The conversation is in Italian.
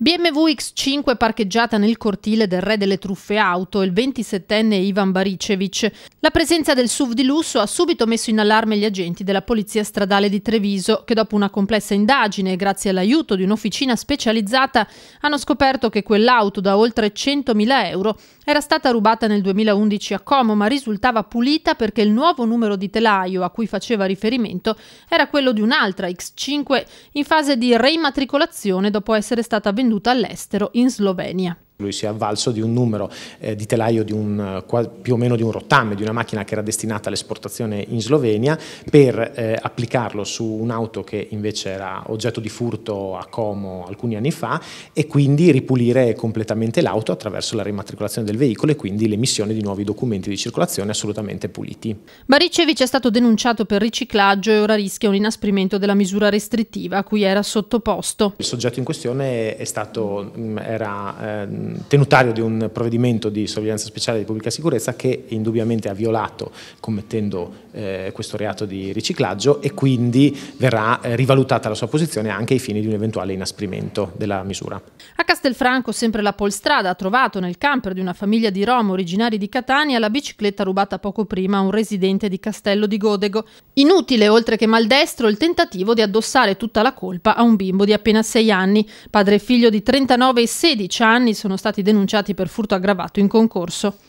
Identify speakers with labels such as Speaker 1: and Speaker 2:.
Speaker 1: BMW X5 parcheggiata nel cortile del re delle truffe auto, il 27enne Ivan Baricevic. La presenza del SUV di lusso ha subito messo in allarme gli agenti della Polizia Stradale di Treviso, che dopo una complessa indagine e grazie all'aiuto di un'officina specializzata hanno scoperto che quell'auto da oltre 100.000 euro era stata rubata nel 2011 a Como, ma risultava pulita perché il nuovo numero di telaio a cui faceva riferimento era quello di un'altra X5 in fase di reimmatricolazione dopo essere stata venduta venduta all'estero in Slovenia.
Speaker 2: Lui si è avvalso di un numero eh, di telaio di un, eh, più o meno di un rottame, di una macchina che era destinata all'esportazione in Slovenia, per eh, applicarlo su un'auto che invece era oggetto di furto a Como alcuni anni fa e quindi ripulire completamente l'auto attraverso la rimatricolazione del veicolo e quindi l'emissione di nuovi documenti di circolazione assolutamente puliti.
Speaker 1: Baricevic è stato denunciato per riciclaggio e ora rischia un inasprimento della misura restrittiva a cui era sottoposto.
Speaker 2: Il soggetto in questione è stato, mm, era... Eh, tenutario di un provvedimento di sorveglianza speciale di pubblica sicurezza che indubbiamente ha violato commettendo eh, questo reato di riciclaggio e quindi verrà eh, rivalutata la sua posizione anche ai fini di un eventuale inasprimento della misura.
Speaker 1: A Castelfranco sempre la Polstrada ha trovato nel camper di una famiglia di Roma originari di Catania la bicicletta rubata poco prima a un residente di Castello di Godego. Inutile oltre che maldestro il tentativo di addossare tutta la colpa a un bimbo di appena 6 anni. Padre e figlio di 39 e 16 anni sono stati denunciati per furto aggravato in concorso.